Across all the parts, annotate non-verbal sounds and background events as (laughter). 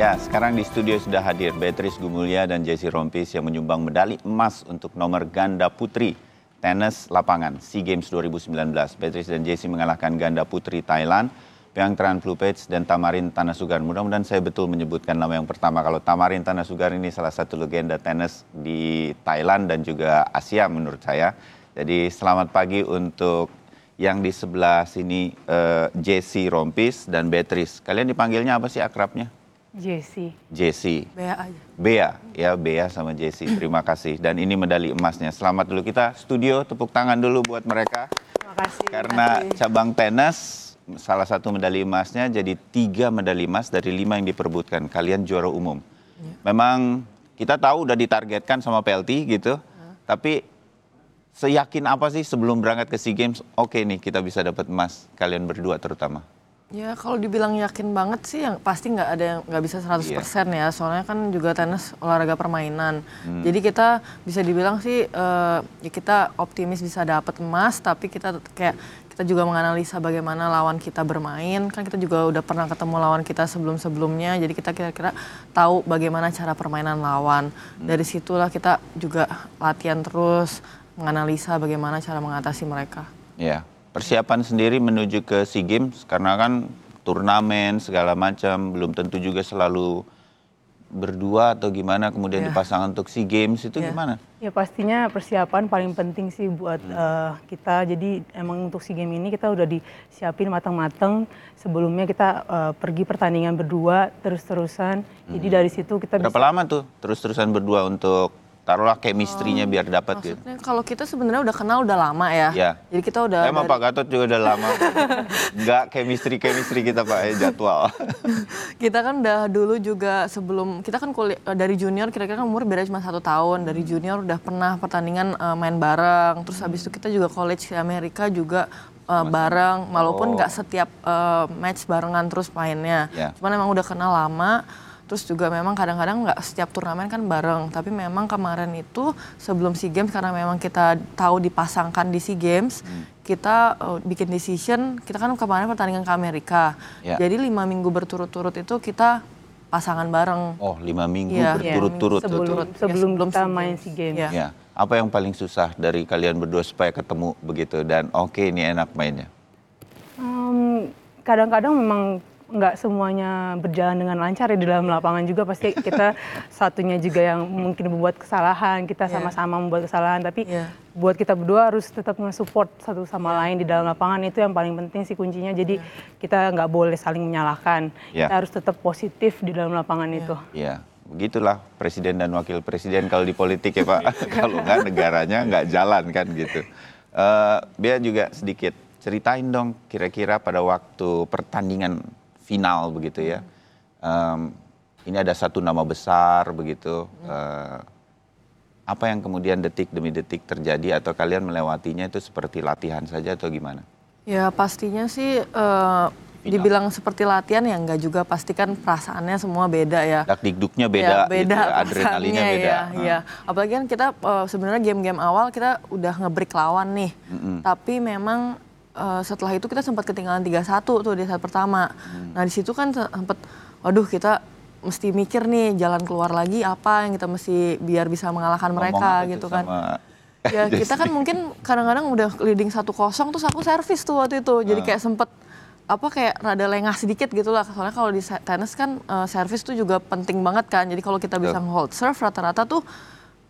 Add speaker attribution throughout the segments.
Speaker 1: Ya, sekarang di studio sudah hadir Beatrice Gumulya dan Jesse Rompis yang menyumbang medali emas untuk nomor ganda putri tenis lapangan SEA Games 2019. Beatrice dan Jesse mengalahkan ganda putri Thailand, Piang Tran Plupets dan Tamarin Tanasugar. Mudah-mudahan saya betul menyebutkan nama yang pertama. Kalau Tamarin Tanasugar ini salah satu legenda tenis di Thailand dan juga Asia menurut saya. Jadi selamat pagi untuk yang di sebelah sini uh, Jesse Rompis dan Beatrice. Kalian dipanggilnya apa sih akrabnya?
Speaker 2: Jesse. Jesse. Bea aja.
Speaker 1: Bea, ya Bea sama Jesse. Terima kasih. Dan ini medali emasnya. Selamat dulu kita studio tepuk tangan dulu buat mereka. Terima kasih. Karena kasih. cabang tenis salah satu medali emasnya jadi tiga medali emas dari lima yang diperbutkan. Kalian juara umum. Ya. Memang kita tahu udah ditargetkan sama PLT gitu. Hah? Tapi seyakin apa sih sebelum berangkat ke SEA Games, oke okay nih kita bisa dapat emas. Kalian berdua terutama.
Speaker 3: Ya kalau dibilang yakin banget sih yang pasti nggak ada yang nggak bisa 100% iya. yeah. ya soalnya kan juga tenis olahraga permainan. Hmm. Jadi kita bisa dibilang sih uh, ya kita optimis bisa dapat emas tapi kita kayak kita juga menganalisa bagaimana lawan kita bermain kan kita juga udah pernah ketemu lawan kita sebelum-sebelumnya jadi kita kira-kira tahu bagaimana cara permainan lawan. Hmm. Dari situlah kita juga latihan terus menganalisa bagaimana cara mengatasi mereka.
Speaker 1: Iya. Yeah persiapan sendiri menuju ke SEA Games karena kan turnamen segala macam belum tentu juga selalu berdua atau gimana kemudian yeah. dipasang untuk SEA Games itu yeah. gimana?
Speaker 2: Ya pastinya persiapan paling penting sih buat hmm. uh, kita. Jadi emang untuk SEA Games ini kita udah disiapin matang-matang. Sebelumnya kita uh, pergi pertandingan berdua terus-terusan. Hmm. Jadi dari situ kita Berapa bisa... lama
Speaker 1: tuh terus-terusan berdua untuk taruhlah chemistry-nya oh, biar dapat gitu.
Speaker 3: Kalau kita sebenarnya udah kenal udah lama ya. ya. Jadi kita
Speaker 1: udah Emang dari... Pak Gatot juga udah lama. Enggak (laughs) chemistry-chemistry kita Pak eh, jadwal.
Speaker 3: (laughs) kita kan udah dulu juga sebelum kita kan eh, dari junior kira-kira kan umur beda cuma satu tahun. Dari hmm. junior udah pernah pertandingan uh, main bareng. Terus habis itu kita juga college di Amerika juga uh, bareng, walaupun oh. nggak gak setiap uh, match barengan terus mainnya. Yeah. Cuman emang udah kenal lama. Terus juga memang kadang-kadang nggak setiap turnamen kan bareng, tapi memang kemarin itu sebelum SEA Games karena memang kita tahu dipasangkan di SEA Games, hmm. kita uh, bikin decision, kita kan kemarin pertandingan ke Amerika. Yeah. Jadi lima minggu berturut-turut itu kita pasangan bareng.
Speaker 1: Oh, lima minggu yeah. Iya, berturut-turut. Yeah. Sebelum, ya,
Speaker 3: sebelum, sebelum kita main SEA Games.
Speaker 2: Yeah. Yeah.
Speaker 1: Apa yang paling susah dari kalian berdua supaya ketemu begitu dan oke okay, ini enak mainnya?
Speaker 2: kadang-kadang memang nggak semuanya berjalan dengan lancar ya di dalam lapangan juga pasti kita (laughs) satunya juga yang mungkin membuat kesalahan kita iya. sama-sama yeah. membuat kesalahan tapi yeah. buat kita berdua harus tetap nge-support satu sama yeah. lain di dalam lapangan itu yang paling penting sih kuncinya jadi yeah. kita nggak boleh saling menyalahkan yeah. kita harus tetap positif di dalam lapangan yeah. itu.
Speaker 1: Iya. Yeah begitulah presiden dan wakil presiden kalau di politik ya Pak. (laughs) kalau nggak negaranya nggak jalan kan gitu. Uh, juga sedikit ceritain dong kira-kira pada waktu pertandingan final begitu ya. Um, ini ada satu nama besar begitu. Uh, apa yang kemudian detik demi detik terjadi atau kalian melewatinya itu seperti latihan saja atau gimana?
Speaker 3: Ya pastinya sih uh, dibilang seperti latihan ya enggak juga pasti kan perasaannya semua beda ya.
Speaker 1: dikduknya beda, ya, beda gitu, adrenalinnya beda. Ya, hmm. ya.
Speaker 3: Apalagi kan kita uh, sebenarnya game-game awal kita udah nge-break lawan nih. Mm -hmm. Tapi memang Eh, setelah itu kita sempat ketinggalan 3-1 tuh di saat pertama. Hmm. Nah, di situ kan sempat waduh kita mesti mikir nih jalan keluar lagi apa yang kita mesti biar bisa mengalahkan mereka gitu kan. Ya, (laughs) kita kan mungkin kadang-kadang udah leading satu kosong terus aku servis tuh waktu itu. Jadi ah. kayak sempet apa kayak rada lengah sedikit gitu lah soalnya kalau di tenis kan uh, servis tuh juga penting banget kan jadi kalau kita bisa hold serve rata-rata tuh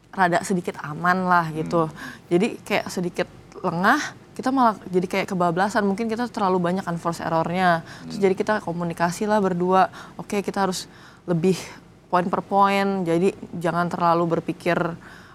Speaker 3: rada sedikit aman lah gitu hmm. jadi kayak sedikit lengah kita malah jadi kayak kebablasan mungkin kita terlalu banyak kan force errornya terus hmm. jadi kita komunikasi lah berdua oke okay, kita harus lebih poin per poin jadi jangan terlalu berpikir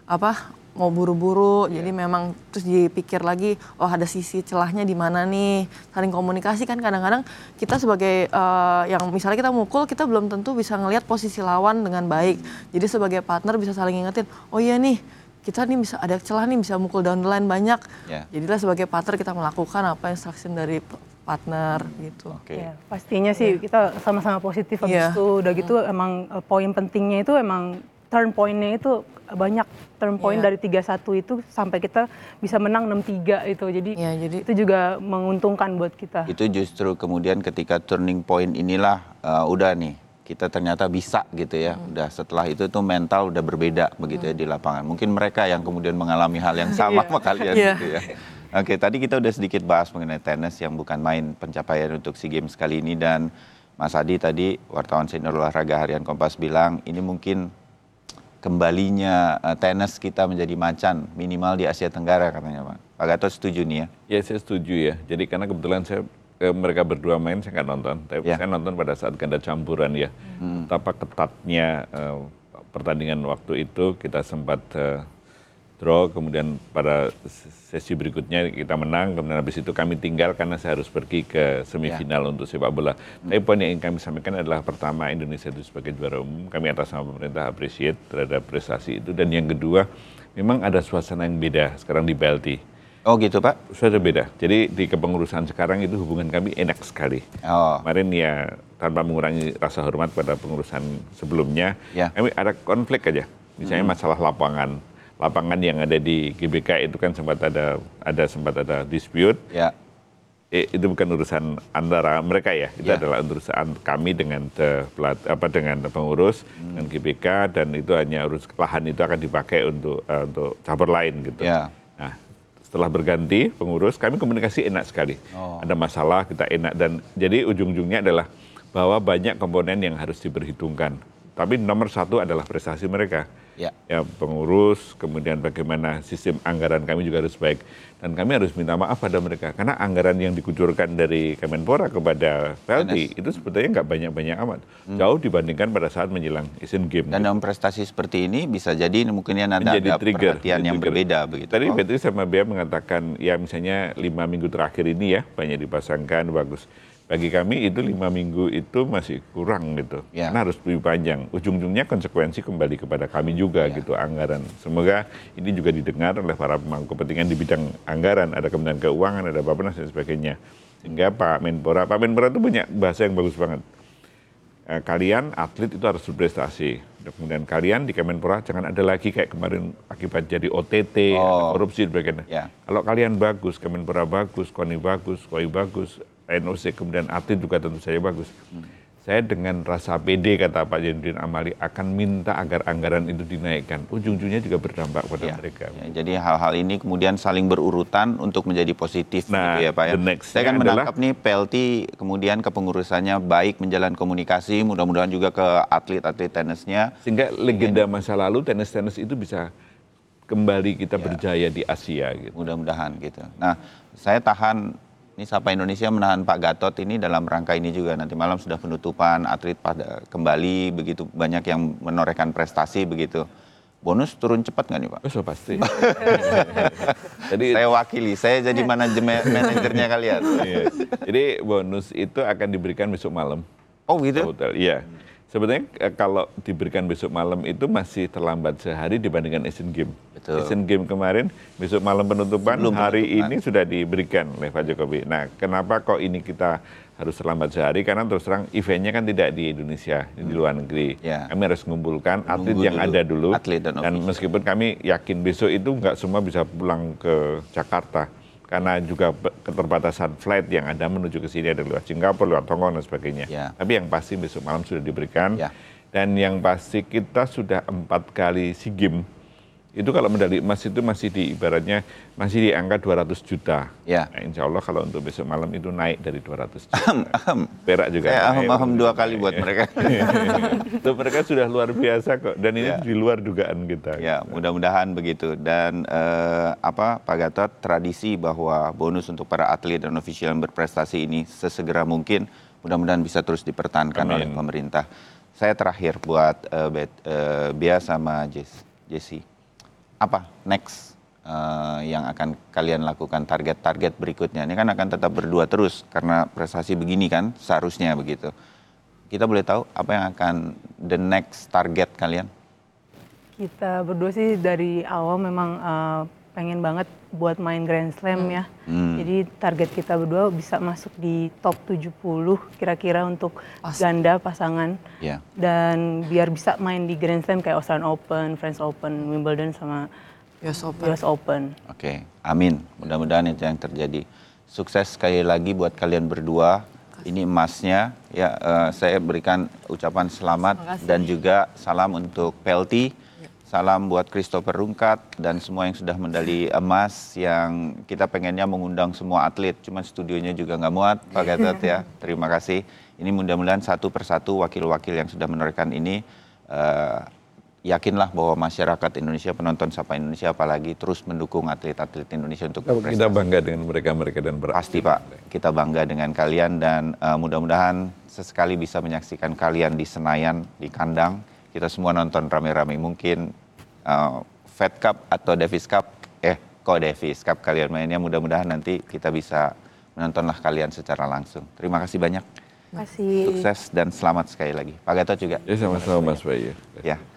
Speaker 3: apa mau buru-buru yeah. jadi iya. memang terus dipikir lagi oh ada sisi celahnya di mana nih saling komunikasi kan kadang-kadang kita sebagai uh, yang misalnya kita mukul kita belum tentu bisa ngelihat posisi lawan dengan baik hmm. jadi sebagai partner bisa saling ingetin oh iya nih kita nih bisa ada celah nih bisa mukul down the line banyak. Yeah. Jadilah sebagai partner kita melakukan apa yang instruction dari partner gitu. Okay. Ya, pastinya sih yeah.
Speaker 2: kita sama-sama positif habis yeah. itu udah gitu mm. emang eh, poin pentingnya itu emang turn pointnya itu banyak turn point yeah. dari tiga satu itu sampai kita bisa menang enam tiga itu. Jadi, yeah, jadi itu juga menguntungkan buat kita.
Speaker 1: Itu justru kemudian ketika turning point inilah uh, udah nih kita ternyata bisa gitu ya. Hmm. Udah setelah itu tuh mental udah berbeda begitu ya hmm. di lapangan. Mungkin mereka yang kemudian mengalami hal yang (laughs) sama iya. sama kalian iya. gitu ya. Oke, tadi kita udah sedikit bahas mengenai tenis yang bukan main pencapaian untuk SEA Games kali ini dan Mas Adi tadi wartawan senior olahraga harian Kompas bilang ini mungkin kembalinya uh, tenis kita menjadi macan minimal di Asia Tenggara katanya Pak. Pak Gatot setuju nih ya? Ya saya
Speaker 4: setuju ya. Jadi karena kebetulan saya mereka berdua main saya nggak nonton, tapi yeah. saya nonton pada saat ganda campuran ya. Hmm. Betapa ketatnya eh, pertandingan waktu itu kita sempat eh, draw, kemudian pada sesi berikutnya kita menang, kemudian habis itu kami tinggal karena saya harus pergi ke semifinal yeah. untuk sepak bola. Hmm. Tapi poin yang ingin kami sampaikan adalah pertama Indonesia itu sebagai juara umum, kami atas nama pemerintah appreciate terhadap prestasi itu dan yang kedua memang ada suasana yang beda sekarang di Belti Oh gitu Pak? Sudah beda. Jadi di kepengurusan sekarang itu hubungan kami enak sekali. Oh. Kemarin ya tanpa mengurangi rasa hormat pada pengurusan sebelumnya, ya. kami ada konflik aja. Misalnya hmm. masalah lapangan. Lapangan yang ada di GBK itu kan sempat ada ada sempat ada dispute. Ya. Eh, itu bukan urusan antara mereka ya. Itu yeah. adalah urusan kami dengan the, apa dengan pengurus hmm. dengan GBK dan itu hanya urus lahan itu akan dipakai untuk uh, untuk cabur lain gitu. Ya telah berganti pengurus kami komunikasi enak sekali. Oh. Ada masalah kita enak dan jadi ujung-ujungnya adalah bahwa banyak komponen yang harus diperhitungkan. Tapi nomor satu adalah prestasi mereka ya. ya pengurus, kemudian bagaimana sistem anggaran kami juga harus baik. Dan kami harus minta maaf pada mereka karena anggaran yang dikucurkan dari Kemenpora kepada Pelti itu sebetulnya nggak banyak-banyak amat, hmm. jauh dibandingkan pada saat menjelang Asian Games. Dan dalam prestasi seperti ini bisa jadi mungkin ada, ada trigger, perhatian trigger. yang berbeda begitu. Tadi oh. sama Bea mengatakan ya misalnya lima minggu terakhir ini ya banyak dipasangkan bagus bagi kami itu lima minggu itu masih kurang gitu. Ya. Karena harus lebih panjang. Ujung-ujungnya konsekuensi kembali kepada kami juga ya. gitu anggaran. Semoga ini juga didengar oleh para pemangku kepentingan di bidang anggaran. Ada Kementerian Keuangan, ada bapak dan sebagainya. Sehingga Pak Menpora, Pak Menpora itu punya bahasa yang bagus banget. Eh, kalian atlet itu harus berprestasi. Kemudian kalian di Kemenpora jangan ada lagi kayak kemarin akibat jadi OTT, oh. korupsi dan sebagainya. Ya. Kalau kalian bagus, Kemenpora bagus, KONI bagus, KOI bagus, NOC kemudian atlet juga tentu saja bagus. Hmm. Saya dengan rasa pede kata Pak Jendrin Amali akan minta agar anggaran itu dinaikkan. Ujung-ujungnya juga berdampak pada ya, mereka. Ya, jadi hal-hal ini kemudian saling berurutan untuk menjadi positif
Speaker 1: nah, gitu ya Pak ya. Saya kan adalah, nih PLT kemudian kepengurusannya baik menjalan komunikasi,
Speaker 4: mudah-mudahan juga ke atlet-atlet tenisnya. Sehingga legenda masa lalu tenis-tenis itu bisa kembali kita ya. berjaya di Asia gitu. Mudah-mudahan gitu. Nah, saya
Speaker 1: tahan ini Sapa Indonesia menahan Pak Gatot ini dalam rangka ini juga nanti malam sudah penutupan atlet pada kembali begitu banyak yang menorehkan prestasi begitu. Bonus turun cepat nggak nih Pak?
Speaker 4: Oh, pasti. (laughs) jadi saya wakili, saya jadi iya. manajemen manajernya kalian. (laughs) Iya. Jadi bonus itu akan diberikan besok malam. Oh gitu? Hotel, iya. Sebenarnya eh, kalau diberikan besok malam itu masih terlambat sehari dibandingkan Asian Games. Betul. Asian Game kemarin, besok malam penutupan, Belum hari penutupan. ini sudah diberikan oleh Pak Jokowi. Nah, kenapa kok ini kita harus terlambat sehari karena terus terang eventnya kan tidak di Indonesia hmm. di luar negeri ya. kami harus mengumpulkan atlet Nunggu yang dulu. ada dulu atlet dan, dan meskipun kami yakin besok itu nggak semua bisa pulang ke Jakarta karena juga keterbatasan flight yang ada menuju ke sini ada luar Singapura luar Hongkong dan sebagainya ya. tapi yang pasti besok malam sudah diberikan ya. dan yang pasti kita sudah empat kali sea Games itu kalau medali emas itu masih di ibaratnya masih di angka 200 juta. Ya. Nah, insya Allah kalau untuk besok malam itu naik dari 200 juta. Ahem, ahem, Perak juga. Saya eh, ahem, ahem dua kali buat (laughs) mereka. itu mereka sudah luar biasa kok dan ini ya. di luar dugaan kita. Ya,
Speaker 1: mudah-mudahan begitu. Dan eh, apa Pak Gatot tradisi bahwa bonus untuk para atlet dan ofisial yang berprestasi ini sesegera mungkin mudah-mudahan bisa terus dipertahankan Amin. oleh pemerintah. Saya terakhir buat uh, bet, eh, Bia sama Jesse apa next uh, yang akan kalian lakukan target-target berikutnya? Ini kan akan tetap berdua terus karena prestasi begini kan seharusnya begitu. Kita boleh tahu apa yang akan the next target kalian?
Speaker 2: Kita berdua sih dari awal memang uh, pengen banget buat main Grand Slam ya. Hmm. Jadi target kita berdua bisa masuk di top 70 kira-kira untuk Pas. ganda pasangan. Yeah. Dan biar bisa main di Grand Slam kayak Australian Open, French Open, Wimbledon sama US Open. Open.
Speaker 1: Oke, okay. amin. Mudah-mudahan itu yang terjadi. Sukses sekali lagi buat kalian berdua. Ini emasnya ya uh, saya berikan ucapan selamat dan juga salam untuk Pelti Salam buat Christopher Rungkat dan semua yang sudah mendali emas yang kita pengennya mengundang semua atlet, cuma studionya juga nggak muat, Pak iya. Gatot ya. Terima kasih. Ini mudah-mudahan satu persatu wakil-wakil yang sudah menorehkan ini uh, yakinlah bahwa masyarakat Indonesia penonton Sapa Indonesia apalagi terus mendukung atlet-atlet Indonesia untuk kita Kita bangga dengan mereka-mereka dan berarti. Pasti Pak, kita bangga dengan kalian dan uh, mudah-mudahan sesekali bisa menyaksikan kalian di Senayan, di kandang kita semua nonton rame-rame mungkin uh, Fed Cup atau Davis Cup eh kok Davis Cup kalian mainnya mudah-mudahan nanti kita bisa menontonlah kalian secara langsung. Terima kasih banyak.
Speaker 2: Terima kasih.
Speaker 1: Sukses dan selamat sekali lagi. Pak Gatot juga. Ya sama-sama Mas Bayu. Ya.